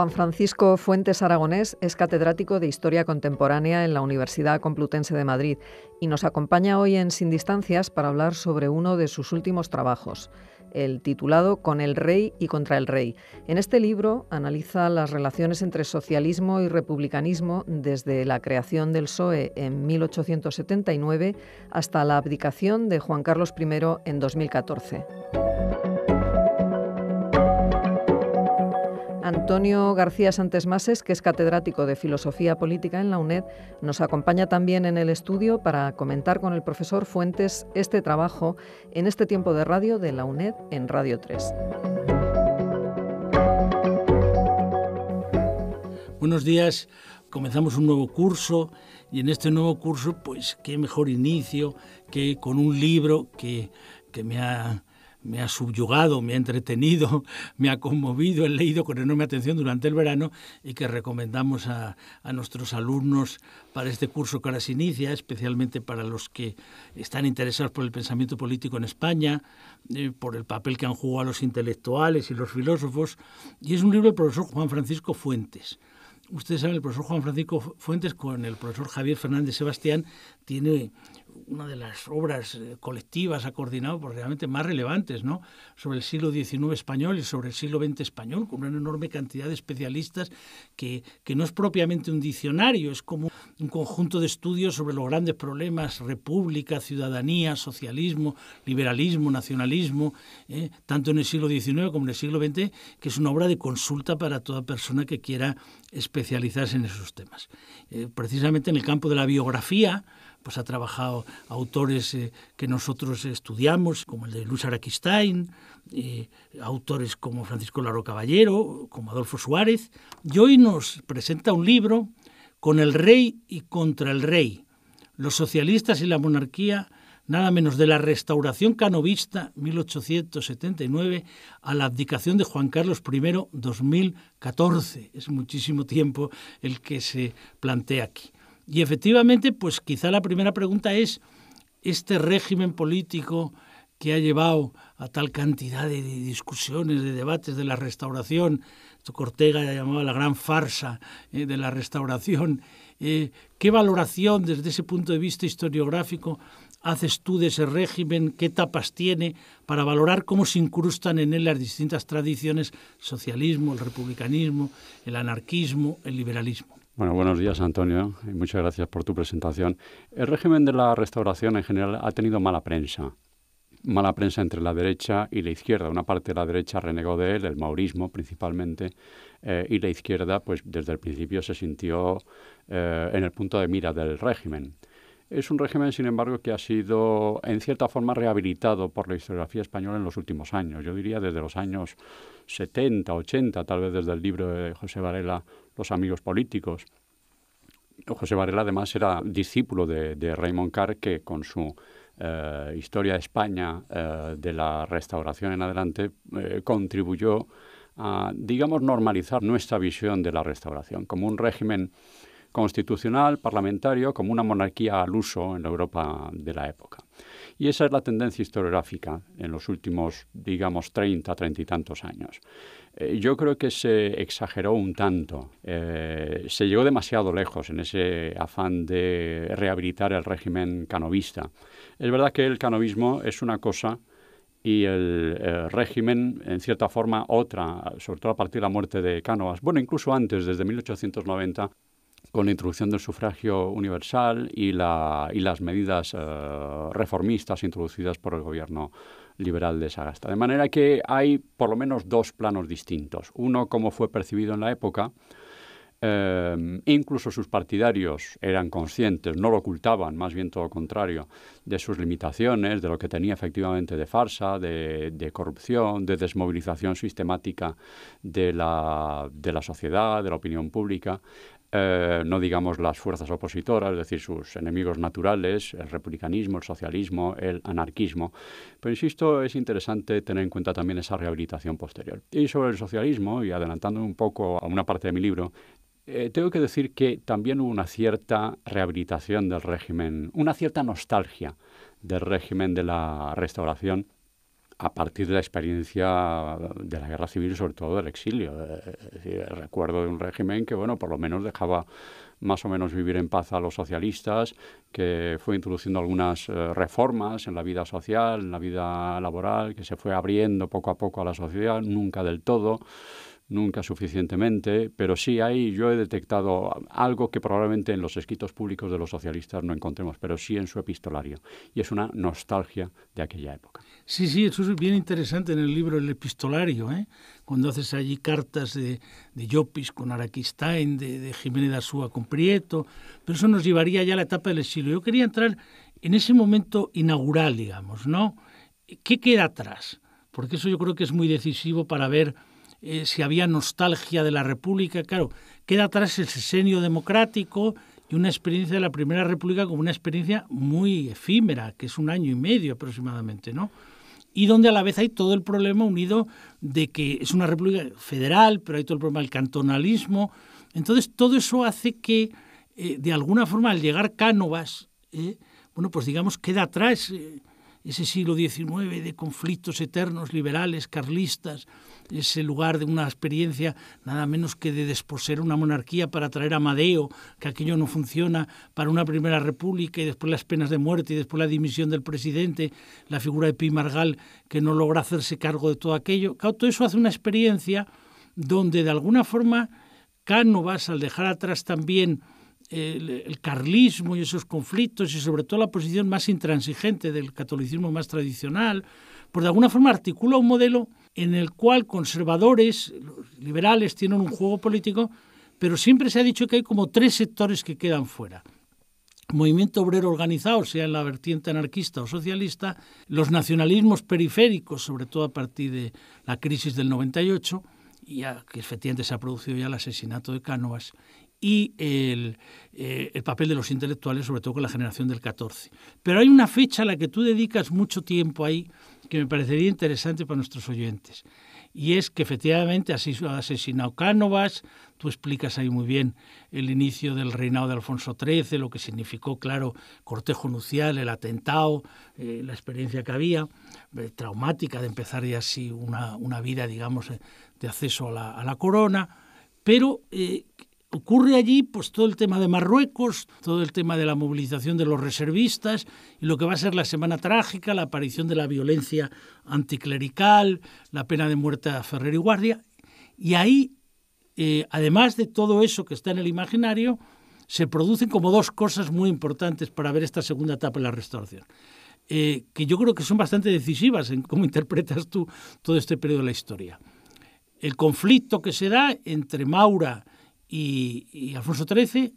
Juan Francisco Fuentes Aragonés es catedrático de Historia Contemporánea en la Universidad Complutense de Madrid y nos acompaña hoy en Sin Distancias para hablar sobre uno de sus últimos trabajos, el titulado Con el Rey y contra el Rey. En este libro analiza las relaciones entre socialismo y republicanismo desde la creación del PSOE en 1879 hasta la abdicación de Juan Carlos I en 2014. Antonio García Santes Mases, que es catedrático de Filosofía Política en la UNED, nos acompaña también en el estudio para comentar con el profesor Fuentes este trabajo en este tiempo de radio de la UNED en Radio 3. Buenos días, comenzamos un nuevo curso y en este nuevo curso, pues qué mejor inicio que con un libro que, que me ha me ha subyugado, me ha entretenido, me ha conmovido, he leído con enorme atención durante el verano y que recomendamos a, nuestros alumnos para este curso que ahora se inicia, especialmente para los que están interesados por el pensamiento político en España, eh, por el papel que han jugado los intelectuales y los filósofos. Y es un libro del profesor Juan Francisco Fuentes. Ustedes saben, el profesor Juan Francisco Fuentes con el profesor Javier Fernández Sebastián tiene una de las obras eh, colectivas ha coordinado, pues, realmente más relevantes, ¿no? Sobre el siglo XIX español y sobre el siglo XX español, con una enorme cantidad de especialistas que, que no es propiamente un diccionario, es como un conjunto de estudios sobre los grandes problemas, república, ciudadanía, socialismo, liberalismo, nacionalismo, ¿eh? tanto en el siglo XIX como en el siglo XX, que es una obra de consulta para toda persona que quiera especializarse en esos temas. Eh, precisamente en el campo de la biografía, pues ha trabajado autores eh, que nosotros estudiamos, como el de Luis Araquistain, eh, autores como Francisco Laro Caballero, como Adolfo Suárez, y hoy nos presenta un libro con el rey y contra el rey, los socialistas y la monarquía, nada menos de la restauración canovista 1879 a la abdicación de Juan Carlos I 2014. Es muchísimo tiempo el que se plantea aquí. Y efectivamente, pues quizá la primera pregunta es, ¿este régimen político que ha llevado a tal cantidad de discusiones, de debates de la restauración, Cortega ya llamaba la gran farsa eh, de la restauración, eh, ¿qué valoración desde ese punto de vista historiográfico haces tú de ese régimen? ¿Qué etapas tiene para valorar cómo se incrustan en él las distintas tradiciones, socialismo, el republicanismo, el anarquismo, el liberalismo? Bueno, buenos días, Antonio, y muchas gracias por tu presentación. El régimen de la restauración en general ha tenido mala prensa. Mala prensa entre la derecha y la izquierda. Una parte de la derecha renegó de él, el maurismo principalmente, eh, y la izquierda, pues desde el principio se sintió eh, en el punto de mira del régimen. Es un régimen, sin embargo, que ha sido en cierta forma rehabilitado por la historiografía española en los últimos años. Yo diría desde los años 70, 80, tal vez desde el libro de José Varela amigos políticos. José Varela además era discípulo de, Raymond Carr, que con su eh, Historia de España eh, de la restauración en adelante eh, contribuyó a, digamos, normalizar nuestra visión de la restauración como un régimen constitucional, parlamentario, como una monarquía al uso en la Europa de la época. Y esa es la tendencia historiográfica en los últimos, digamos, 30, 30 y tantos años. Eh, yo creo que se exageró un tanto, eh, se llegó demasiado lejos en ese afán de rehabilitar el régimen canovista. Es verdad que el canovismo es una cosa y el, el régimen, en cierta forma, otra, sobre todo a partir de la muerte de Cánovas. Bueno, incluso antes, desde 1890, con la introducción del sufragio universal y, la, las medidas eh, reformistas introducidas por el gobierno liberal de Sagasta. De manera que hay por lo menos dos planos distintos. Uno, como fue percibido en la época, eh, incluso sus partidarios eran conscientes, no lo ocultaban, más bien todo lo contrario, de sus limitaciones, de lo que tenía efectivamente de farsa, de, corrupción, de desmovilización sistemática de la, de la, sociedad, de la opinión pública. Eh, no digamos las fuerzas opositoras, es decir, sus enemigos naturales, el republicanismo, el socialismo, el anarquismo. Pero insisto, es interesante tener en cuenta también esa rehabilitación posterior. Y sobre el socialismo, y adelantando un poco a una parte de mi libro, eh, tengo que decir que también hubo una cierta rehabilitación del régimen, una cierta nostalgia del régimen de la restauración a partir de la experiencia de la guerra civil, y, sobre todo del exilio. Eh, es el recuerdo de un régimen que, bueno, por lo menos dejaba más o menos vivir en paz a los socialistas, que fue introduciendo algunas eh, reformas en la vida social, en la vida laboral, que se fue abriendo poco a poco a la sociedad, nunca del todo nunca suficientemente, pero sí ahí yo he detectado algo que probablemente en los escritos públicos de los socialistas no encontremos, pero sí en su epistolario, y es una nostalgia de aquella época. Sí, sí, eso es bien interesante en el libro El epistolario, ¿eh? cuando haces allí cartas de, de Llopis con Araquistain, de, de Jiménez de Asúa con Prieto, pero eso nos llevaría ya a la etapa del exilio. Yo quería entrar en ese momento inaugural, digamos, ¿no? ¿Qué queda atrás? Porque eso yo creo que es muy decisivo para ver eh, si había nostalgia de la República. Claro, queda atrás el sesenio democrático y una experiencia de la Primera República como una experiencia muy efímera, que es un año y medio aproximadamente, ¿no? y donde a la vez hay todo el problema unido de que es una república federal, pero hay todo el problema del cantonalismo. Entonces, todo eso hace que, eh, de alguna forma, al llegar Cánovas, eh, bueno, pues digamos, queda atrás ese siglo XIX de conflictos eternos, liberales, carlistas, ese lugar de una experiencia nada menos que de desposer una monarquía para traer a Madeo, que aquello no funciona, para una primera república y después las penas de muerte y después la dimisión del presidente, la figura de Pi que no logra hacerse cargo de todo aquello. todo eso hace una experiencia donde de alguna forma Cánovas, al dejar atrás también el, carlismo y esos conflictos y sobre todo la posición más intransigente del catolicismo más tradicional, por pues, de alguna forma articula un modelo en el cual conservadores, liberales tienen un juego político, pero siempre se ha dicho que hay como tres sectores que quedan fuera. Movimiento obrero organizado, sea en la vertiente anarquista o socialista, los nacionalismos periféricos, sobre todo a partir de la crisis del 98, ya que efectivamente se ha producido ya el asesinato de Cánovas, y el, eh, el, papel de los intelectuales, sobre todo con la generación del 14. Pero hay una fecha a la que tú dedicas mucho tiempo ahí, que me parecería interesante para nuestros oyentes. Y es que efectivamente ha asesinado Cánovas, tú explicas ahí muy bien el inicio del reinado de Alfonso XIII, lo que significó, claro, cortejo nucial, el atentado, eh, la experiencia que había, eh, traumática de empezar ya así una, vida, digamos, eh, de acceso a la, corona, pero ocurre allí pues todo el tema de Marruecos, todo el tema de la movilización de los reservistas y lo que va a ser la semana trágica, la aparición de la violencia anticlerical, la pena de muerte a Ferrer y Guardia. Y ahí, eh, además de todo eso que está en el imaginario, se producen como dos cosas muy importantes para ver esta segunda etapa de la restauración. Eh, que yo creo que son bastante decisivas en cómo interpretas tú todo este periodo de la historia. El conflicto que se da entre Maura y, Alfonso XIII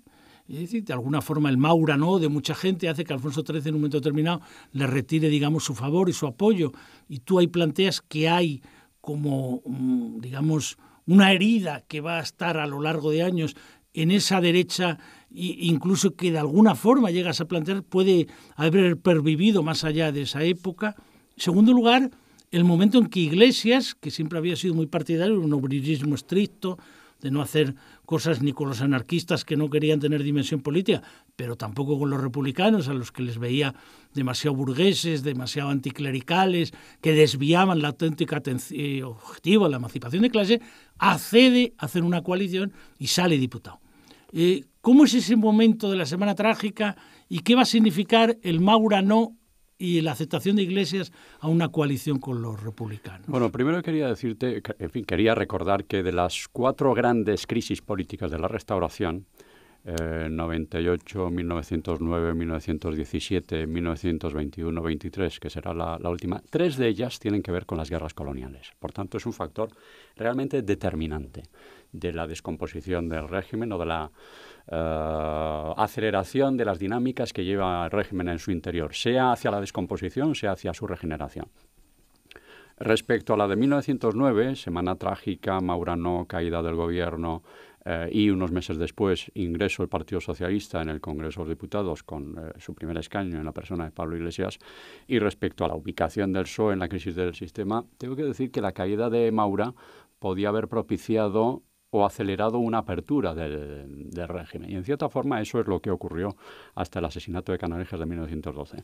es decir, de alguna forma el Maura no de mucha gente hace que Alfonso XIII en un momento determinado le retire, digamos, su favor y su apoyo. Y tú ahí planteas que hay como, mm, digamos, una herida que va a estar a lo largo de años en esa derecha, e incluso que de alguna forma llegas a plantear puede haber pervivido más allá de esa época. En segundo lugar, el momento en que Iglesias, que siempre había sido muy partidario, de un obrerismo estricto, de no hacer cosas ni con los anarquistas que no querían tener dimensión política, pero tampoco con los republicanos, a los que les veía demasiado burgueses, demasiado anticlericales, que desviaban la auténtica eh, objetivo, la emancipación de clase, accede a hacer una coalición y sale diputado. Eh, ¿Cómo es ese momento de la semana trágica y qué va a significar el Maura no y la aceptación de Iglesias a una coalición con los republicanos. Bueno, primero quería decirte, en fin, quería recordar que de las cuatro grandes crisis políticas de la restauración, 98, 1909, 1917, 1921, 23, que será la, última, tres de ellas tienen que ver con las guerras coloniales. Por tanto, es un factor realmente determinante de la descomposición del régimen o de la eh, aceleración de las dinámicas que lleva el régimen en su interior, sea hacia la descomposición, sea hacia su regeneración. Respecto a la de 1909, semana trágica, Maurano, caída del gobierno, eh, y unos meses después ingresó el Partido Socialista en el Congreso de los Diputados con eh, su primer escaño en la persona de Pablo Iglesias. Y respecto a la ubicación del PSOE en la crisis del sistema, tengo que decir que la caída de Maura podía haber propiciado o acelerado una apertura del, régimen. Y en cierta forma eso es lo que ocurrió hasta el asesinato de Canalejas de 1912.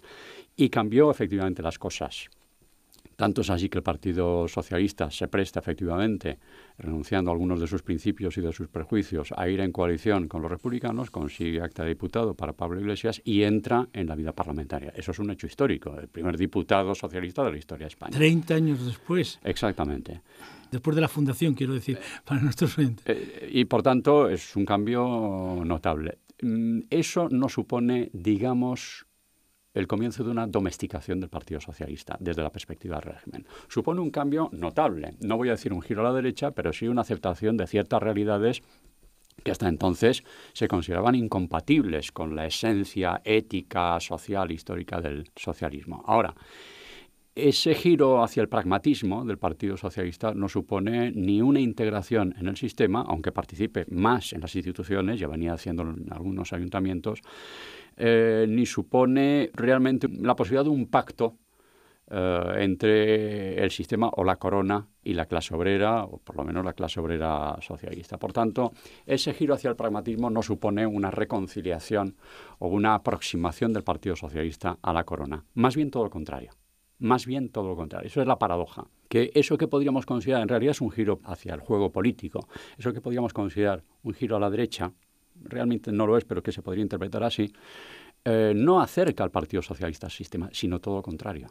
Y cambió efectivamente las cosas. Tanto es así que el Partido Socialista se presta efectivamente, renunciando a algunos de sus principios y de sus prejuicios, a ir en coalición con los republicanos, consigue acta de diputado para Pablo Iglesias y entra en la vida parlamentaria. Eso es un hecho histórico, el primer diputado socialista de la historia de España. Treinta años después. Exactamente después de la fundación, quiero decir, eh, para nuestros oyentes. Eh, y por tanto es un cambio notable. Mm, eso no supone, digamos, el comienzo de una domesticación del Partido Socialista desde la perspectiva del régimen. Supone un cambio notable, no voy a decir un giro a la derecha, pero sí una aceptación de ciertas realidades que hasta entonces se consideraban incompatibles con la esencia ética, social, histórica del socialismo. Ahora, ese giro hacia el pragmatismo del Partido Socialista no supone ni una integración en el sistema, aunque participe más en las instituciones, ya venía haciendo en algunos ayuntamientos, eh, ni supone realmente la posibilidad de un pacto eh, entre el sistema o la corona y la clase obrera, o por lo menos la clase obrera socialista. Por tanto, ese giro hacia el pragmatismo no supone una reconciliación o una aproximación del Partido Socialista a la corona, más bien todo lo contrario. Más bien todo lo contrario. Eso es la paradoja. Que eso que podríamos considerar en realidad es un giro hacia el juego político. Eso que podríamos considerar un giro a la derecha realmente no lo es, pero que se podría interpretar así, eh, no acerca al Partido Socialista al sistema, sino todo lo contrario.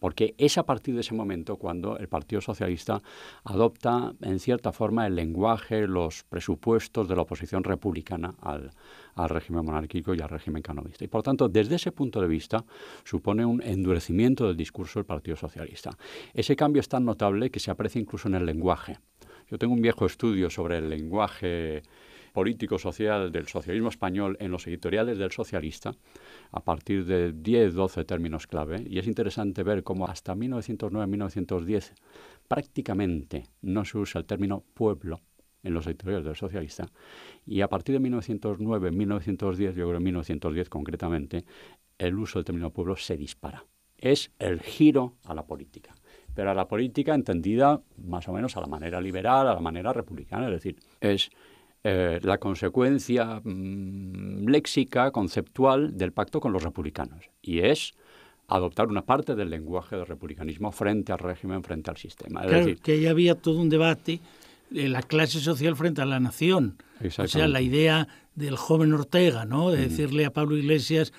Porque es a partir de ese momento cuando el Partido Socialista adopta, en cierta forma, el lenguaje, los presupuestos de la oposición republicana al, al régimen monárquico y al régimen canovista. Y por tanto, desde ese punto de vista, supone un endurecimiento del discurso del Partido Socialista. Ese cambio es tan notable que se aprecia incluso en el lenguaje. Yo tengo un viejo estudio sobre el lenguaje político-social del socialismo español en los editoriales del socialista, a partir de 10, 12 términos clave, y es interesante ver cómo hasta 1909-1910 prácticamente no se usa el término pueblo en los editoriales del socialista, y a partir de 1909-1910, yo creo 1910 concretamente, el uso del término pueblo se dispara. Es el giro a la política pero a la política entendida más o menos a la manera liberal, a la manera republicana, es decir, es eh, la consecuencia mm, léxica, conceptual del pacto con los republicanos, y es adoptar una parte del lenguaje del republicanismo frente al régimen, frente al sistema. Es decir, que ya había todo un debate de la clase social frente a la nación. O sea, la idea del joven Ortega, ¿no? De decirle a Pablo Iglesias,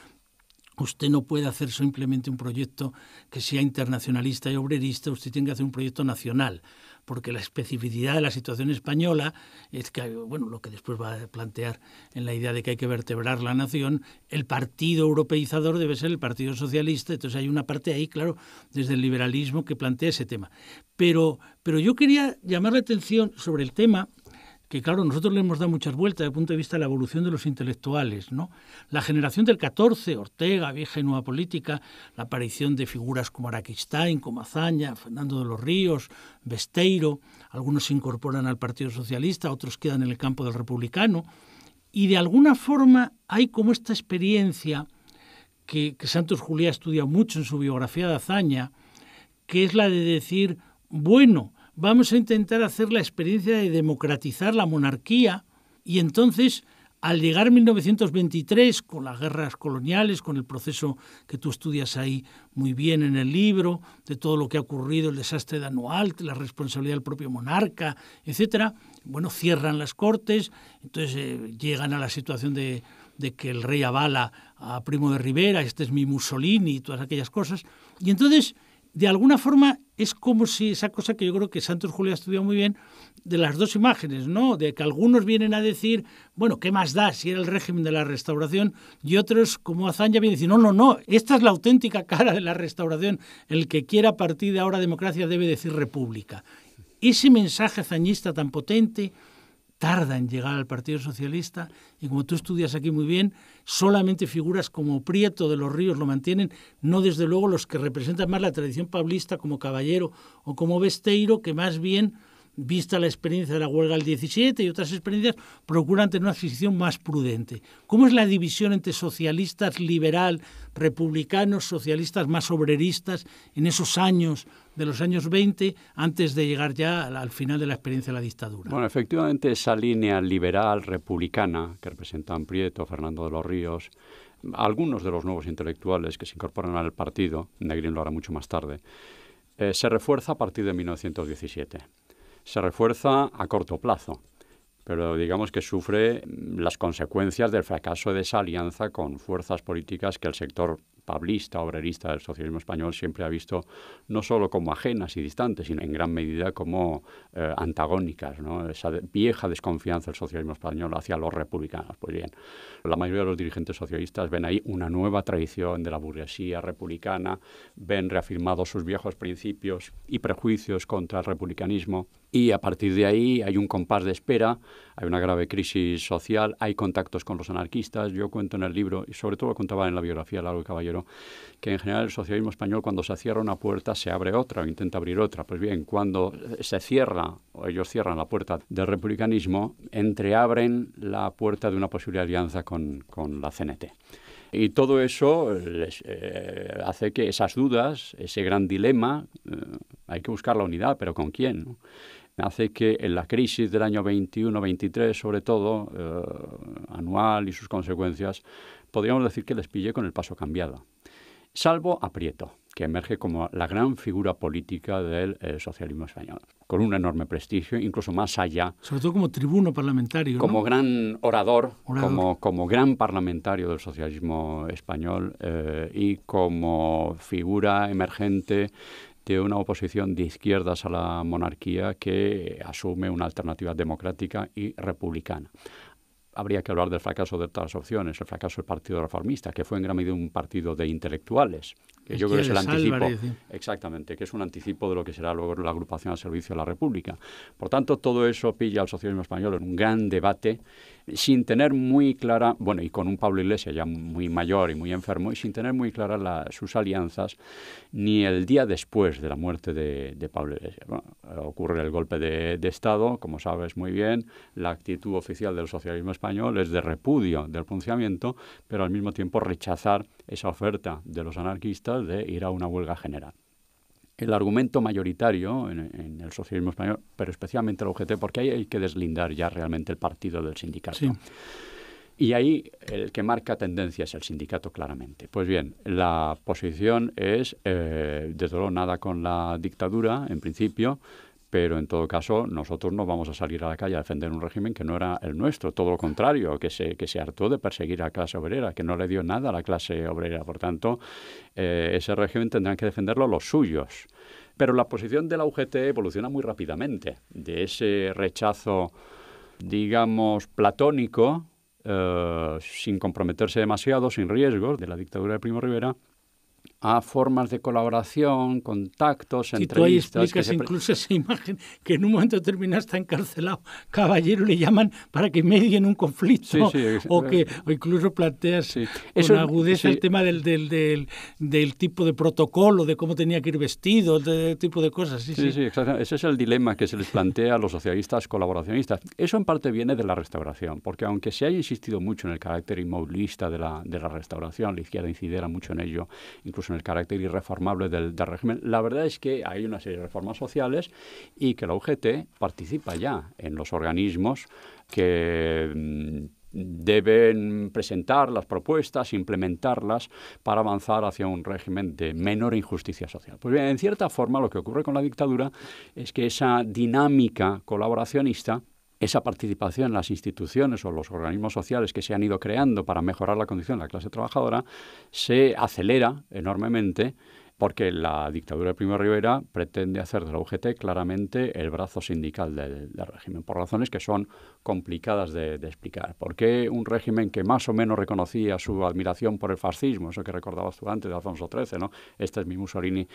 usted no puede hacer simplemente un proyecto que sea internacionalista y obrerista, usted tiene que hacer un proyecto nacional porque la especificidad de la situación española es que, bueno, lo que después va a plantear en la idea de que hay que vertebrar la nación, el partido europeizador debe ser el Partido Socialista, entonces hay una parte ahí, claro, desde el liberalismo que plantea ese tema. Pero, pero yo quería llamar la atención sobre el tema que claro, nosotros le hemos dado muchas vueltas desde el punto de vista de la evolución de los intelectuales, ¿no? La generación del 14, Ortega, vieja y nueva política, la aparición de figuras como Araquistain, como Azaña, Fernando de los Ríos, Besteiro, algunos se incorporan al Partido Socialista, otros quedan en el campo del republicano, y de alguna forma hay como esta experiencia que, Santos Juliá estudia mucho en su biografía de Azaña, que es la de decir, bueno, vamos a intentar hacer la experiencia de democratizar la monarquía y entonces al llegar 1923 con las guerras coloniales, con el proceso que tú estudias ahí muy bien en el libro, de todo lo que ha ocurrido, el desastre de Anualt, la responsabilidad del propio monarca, etcétera, bueno, cierran las cortes, entonces eh, llegan a la situación de, de que el rey avala a Primo de Rivera, este es mi Mussolini y todas aquellas cosas, y entonces de alguna forma es como si esa cosa que yo creo que Santos Julio ha estudiado muy bien, de las dos imágenes, ¿no? De que algunos vienen a decir, bueno, ¿qué más da si era el régimen de la restauración? Y otros, como Azaña, vienen a decir, no, no, no, esta es la auténtica cara de la restauración. El que quiera partir de ahora democracia debe decir república. Ese mensaje azañista tan potente, tarda en llegar al Partido Socialista y como tú estudias aquí muy bien, solamente figuras como Prieto de los Ríos lo mantienen, no desde luego los que representan más la tradición paulista como Caballero o como Besteiro, que más bien vista la experiencia de la huelga del 17 y otras experiencias, procuran tener una adquisición más prudente. ¿Cómo es la división entre socialistas liberal, republicanos, socialistas más obreristas en esos años de los años 20 antes de llegar ya al final de la experiencia de la dictadura? Bueno, efectivamente esa línea liberal republicana que representan Prieto, Fernando de los Ríos, algunos de los nuevos intelectuales que se incorporan al partido, Negrín lo hará mucho más tarde, eh, se refuerza a partir de 1917 se refuerza a corto plazo, pero digamos que sufre mm, las consecuencias del fracaso de esa alianza con fuerzas políticas que el sector pablista, obrerista del socialismo español siempre ha visto no solo como ajenas y distantes, sino en gran medida como eh, antagónicas, esa vieja desconfianza del socialismo español hacia los republicanos. Pues bien, la mayoría de los dirigentes socialistas ven ahí una nueva tradición de la burguesía republicana, ven reafirmados sus viejos principios y prejuicios contra el republicanismo y a partir de ahí hay un compás de espera, hay una grave crisis social, hay contactos con los anarquistas. Yo cuento en el libro, y sobre todo lo contaba en la biografía de Largo Caballero, que en general el socialismo español cuando se cierra una puerta se abre otra o intenta abrir otra. Pues bien, cuando se cierra, o ellos cierran la puerta del republicanismo, entreabren la puerta de una posible alianza con la CNT. Y todo eso les, eh, hace que esas dudas, ese gran dilema, eh, hay que buscar la unidad, pero ¿con quién? Hace que en la crisis del año 21-23, sobre todo, eh, anual y sus consecuencias, podríamos decir que les pille con el paso cambiado salvo Aprieto, que emerge como la gran figura política del eh, socialismo español, con un enorme prestigio, incluso más allá. Sobre todo como tribuno parlamentario. Como gran orador, Como, gran parlamentario del socialismo español eh, y como figura emergente de una oposición de izquierdas a la monarquía que asume una alternativa democrática y republicana habría que hablar del fracaso de otras opciones, el fracaso del Partido Reformista, que fue en gran medida un partido de intelectuales, que yo creo que es el anticipo, exactamente, que es un anticipo de lo que será luego la agrupación al servicio de la República. Por tanto, todo eso pilla al socialismo español en un gran debate sin tener muy clara, bueno, y con un Pablo Iglesias ya muy mayor y muy enfermo, y sin tener muy claras sus alianzas, ni el día después de la muerte de, Pablo Iglesias. ocurre el golpe de, de, Estado, como sabes muy bien, la actitud oficial del socialismo español es de repudio del pronunciamiento, pero al mismo tiempo rechazar esa oferta de los anarquistas de ir a una huelga general el argumento mayoritario en, el socialismo español, pero especialmente el UGT, porque ahí hay que deslindar ya realmente el partido del sindicato. Y ahí el que marca tendencia es el sindicato, claramente. Pues bien, la posición es, eh, desde luego, nada con la dictadura, en principio, pero en todo caso nosotros no vamos a salir a la calle a defender un régimen que no era el nuestro, todo lo contrario, que se, que se hartó de perseguir a la clase obrera, que no le dio nada a la clase obrera. Por tanto, eh, ese régimen tendrán que defenderlo los suyos. Pero la posición de la UGT evoluciona muy rápidamente, de ese rechazo, digamos, platónico, eh, sin comprometerse demasiado, sin riesgos, de la dictadura de Primo Rivera, a formas de colaboración, contactos, entrevistas. Tú que incluso esa imagen que en un momento determinado está encarcelado, caballero le llaman para que medien un conflicto o que o incluso planteas con agudeza el tema del, del, tipo de protocolo, de cómo tenía que ir vestido, de, tipo de cosas. Sí, sí, exactamente. Ese es el dilema que se les plantea a los socialistas colaboracionistas. Eso en parte viene de la restauración, porque aunque se haya insistido mucho en el carácter inmovilista de la, de la restauración, la izquierda incidiera mucho en ello, incluso en el carácter irreformable del, régimen. La verdad es que hay una serie de reformas sociales y que la UGT participa ya en los organismos que mm, deben presentar las propuestas, implementarlas para avanzar hacia un régimen de menor injusticia social. Pues bien, en cierta forma lo que ocurre con la dictadura es que esa dinámica colaboracionista esa participación en las instituciones o los organismos sociales que se han ido creando para mejorar la condición de la clase trabajadora se acelera enormemente porque la dictadura de Primo Rivera pretende hacer de la UGT claramente el brazo sindical del, del régimen, por razones que son complicadas de, explicar. ¿Por qué un régimen que más o menos reconocía su admiración por el fascismo, eso que recordabas tú antes de Alfonso XIII, ¿no? este es mi Mussolini,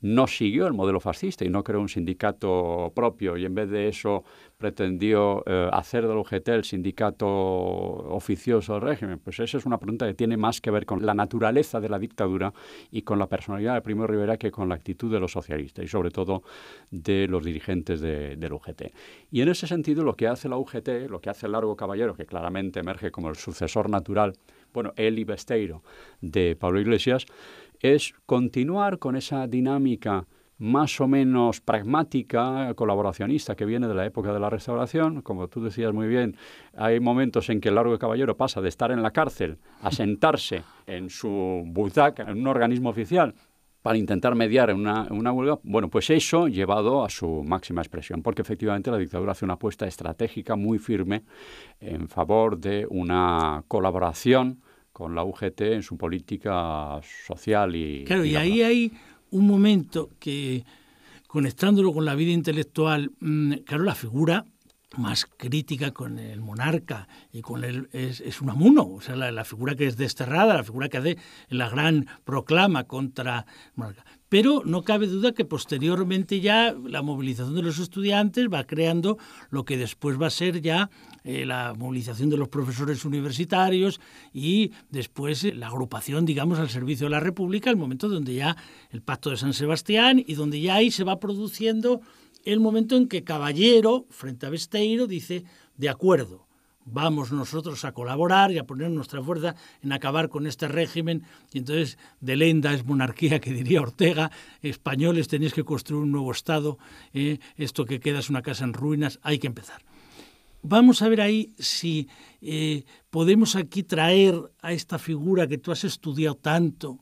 no siguió el modelo fascista y no creó un sindicato propio y en vez de eso pretendió eh, hacer del UGT el sindicato oficioso del régimen? Pues esa es una pregunta que tiene más que ver con la naturaleza de la dictadura y con la personalidad de Primo Rivera que con la actitud de los socialistas y sobre todo de los dirigentes del UGT. Y en ese sentido lo que hace la UGT lo que hace el Largo Caballero, que claramente emerge como el sucesor natural, bueno, el y de Pablo Iglesias, es continuar con esa dinámica más o menos pragmática, colaboracionista, que viene de la época de la restauración. Como tú decías muy bien, hay momentos en que el Largo Caballero pasa de estar en la cárcel a sentarse en su butaca, en un organismo oficial, para intentar mediar en una, una, huelga, bueno, pues eso llevado a su máxima expresión, porque efectivamente la dictadura hace una apuesta estratégica muy firme en favor de una colaboración con la UGT en su política social y... Claro, y, y ahí hay un momento que, conectándolo con la vida intelectual, mm, claro, la figura más crítica con el monarca y con él es, un amuno, o sea, la, figura que es desterrada, la figura que hace la gran proclama contra el monarca. Pero no cabe duda que posteriormente ya la movilización de los estudiantes va creando lo que después va a ser ya eh, la movilización de los profesores universitarios y después eh, la agrupación, digamos, al servicio de la República, el momento donde ya el Pacto de San Sebastián y donde ya ahí se va produciendo el momento en que Caballero, frente a Besteiro, dice, de acuerdo, vamos nosotros a colaborar y a poner nuestra fuerza en acabar con este régimen. Y entonces, de lenda es monarquía, que diría Ortega, españoles tenéis que construir un nuevo Estado, eh, esto que queda es una casa en ruinas, hay que empezar. Vamos a ver ahí si eh, podemos aquí traer a esta figura que tú has estudiado tanto,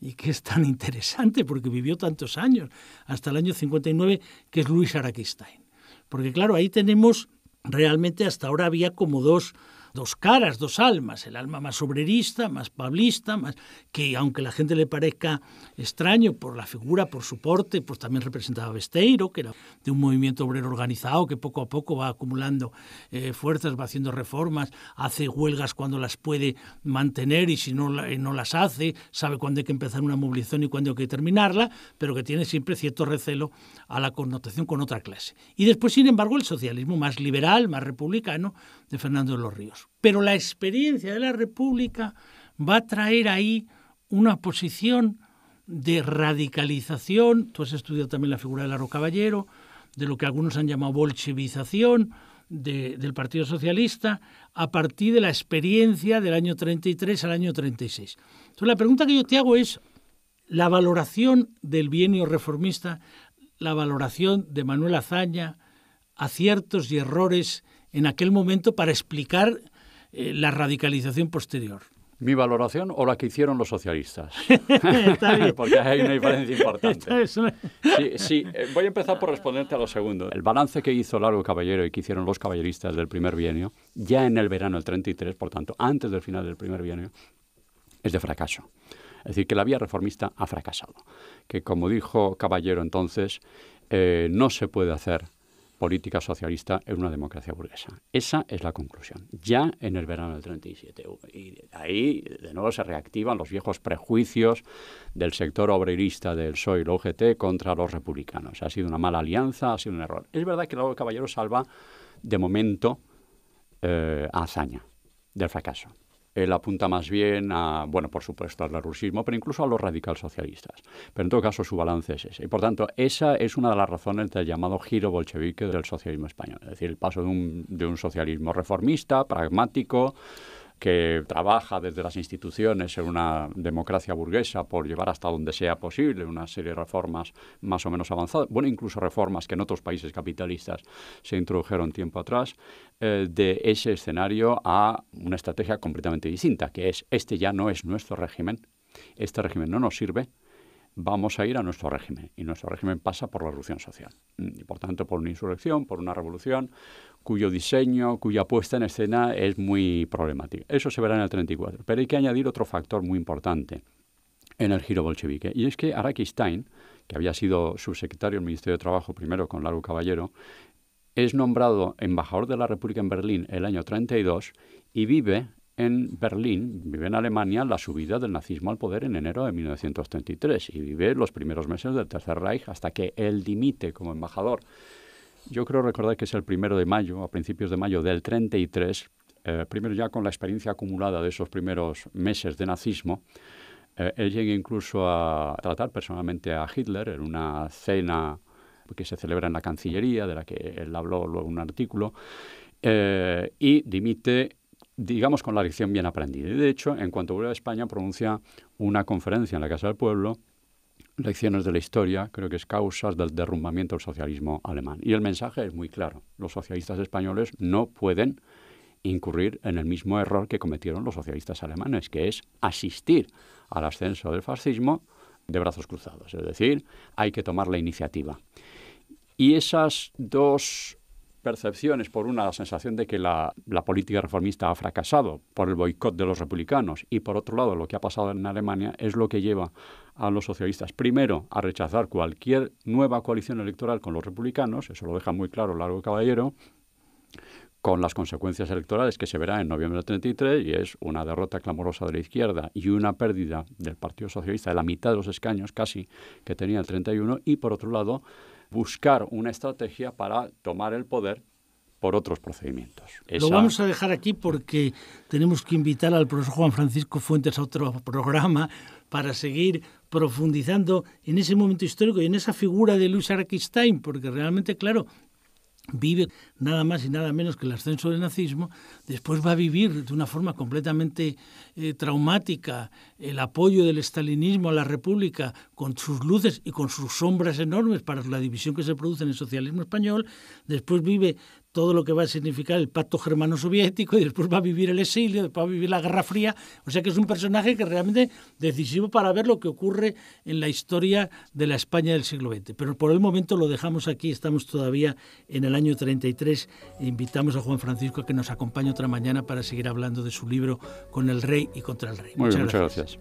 y que es tan interesante porque vivió tantos años, hasta el año 59, que es Luis Araquistain. Porque claro, ahí tenemos realmente hasta ahora había como dos dos caras, dos almas, el alma más obrerista, más pablista, más, que aunque la gente le parezca extraño por la figura, por su porte, pues también representaba a Besteiro, que era de un movimiento obrero organizado que poco a poco va acumulando eh, fuerzas, va haciendo reformas, hace huelgas cuando las puede mantener y si no, no las hace, sabe cuándo hay que empezar una movilización y cuándo hay que terminarla, pero que tiene siempre cierto recelo a la connotación con otra clase. Y después, sin embargo, el socialismo más liberal, más republicano de Fernando de los Ríos pero la experiencia de la República va a traer ahí una posición de radicalización, tú has estudiado también la figura de Laro Caballero, de lo que algunos han llamado bolchevización del Partido Socialista, a partir de la experiencia del año 33 al año 36. Entonces la pregunta que yo te hago es la valoración del bienio reformista, la valoración de Manuel Azaña, aciertos y errores en aquel momento para explicar eh, la radicalización posterior. Mi valoración o la que hicieron los socialistas. Porque hay una diferencia importante. Eh, voy a empezar por responderte a lo segundo. El balance que hizo Largo Caballero y que hicieron los caballeristas del primer bienio, ya en el verano del 33, por tanto, antes del final del primer bienio, es de fracaso. Es decir, que la vía reformista ha fracasado. Que como dijo Caballero entonces, eh, no se puede hacer política socialista en una democracia burguesa. Esa es la conclusión, ya en el verano del 37. Y ahí de nuevo se reactivan los viejos prejuicios del sector obrerista del PSOE y el OGT contra los republicanos. Ha sido una mala alianza, ha sido un error. Es verdad que el Caballero salva de momento eh, a hazaña del fracaso él eh, apunta más bien a, bueno, por supuesto, al rusismo, pero incluso a los radical socialistas. Pero en todo caso, su balance es ese. Y por tanto, esa es una de las razones del llamado giro bolchevique del socialismo español. Es decir, el paso de un, de un socialismo reformista, pragmático, que trabaja desde las instituciones en una democracia burguesa por llevar hasta donde sea posible una serie de reformas más o menos avanzadas, bueno, incluso reformas que en otros países capitalistas se introdujeron tiempo atrás, eh, de ese escenario a una estrategia completamente distinta, que es, este ya no es nuestro régimen, este régimen no nos sirve, vamos a ir a nuestro régimen. Y nuestro régimen pasa por la revolución social. Mm, y por tanto, por una insurrección, por una revolución, cuyo diseño, cuya puesta en escena es muy problemática. Eso se verá en el 34. Pero hay que añadir otro factor muy importante en el giro bolchevique. Y es que Araki Stein, que había sido subsecretario del Ministerio de Trabajo primero con Largo Caballero, es nombrado embajador de la República en Berlín el año 32 y vive en Berlín, vive en Alemania, la subida del nazismo al poder en enero de 1933 y vive los primeros meses del Tercer Reich hasta que él dimite como embajador. Yo creo recordar que es el primero de mayo, a principios de mayo del 33, eh, primero ya con la experiencia acumulada de esos primeros meses de nazismo, eh, él llega incluso a tratar personalmente a Hitler en una cena que se celebra en la Cancillería, de la que él habló luego un artículo, eh, y dimite digamos, con la lección bien aprendida. Y de hecho, en cuanto vuelve a España, pronuncia una conferencia en la Casa del Pueblo, Lecciones de la Historia, creo que es causas del derrumbamiento del socialismo alemán. Y el mensaje es muy claro. Los socialistas españoles no pueden incurrir en el mismo error que cometieron los socialistas alemanes, que es asistir al ascenso del fascismo de brazos cruzados. Es decir, hay que tomar la iniciativa. Y esas dos percepciones por una sensación de que la, política reformista ha fracasado por el boicot de los republicanos y por otro lado lo que ha pasado en Alemania es lo que lleva a los socialistas primero a rechazar cualquier nueva coalición electoral con los republicanos, eso lo deja muy claro Largo Caballero, con las consecuencias electorales que se verá en noviembre del 33 y es una derrota clamorosa de la izquierda y una pérdida del Partido Socialista de la mitad de los escaños casi que tenía el 31 y por otro lado buscar una estrategia para tomar el poder por otros procedimientos. Lo vamos a dejar aquí porque tenemos que invitar al profesor Juan Francisco Fuentes a otro programa para seguir profundizando en ese momento histórico y en esa figura de Luis Arquistain, porque realmente, claro, vive nada más y nada menos que el ascenso del nazismo, después va a vivir de una forma completamente eh, traumática el apoyo del estalinismo a la República con sus luces y con sus sombras enormes para la división que se produce en el socialismo español, después vive todo lo que va a significar el pacto germano-soviético y después va a vivir el exilio, después va a vivir la Guerra Fría. O sea que es un personaje que realmente decisivo para ver lo que ocurre en la historia de la España del siglo XX. Pero por el momento lo dejamos aquí, estamos todavía en el año 33. Invitamos a Juan Francisco a que nos acompañe otra mañana para seguir hablando de su libro Con el Rey y contra el Rey. Muchas gracias.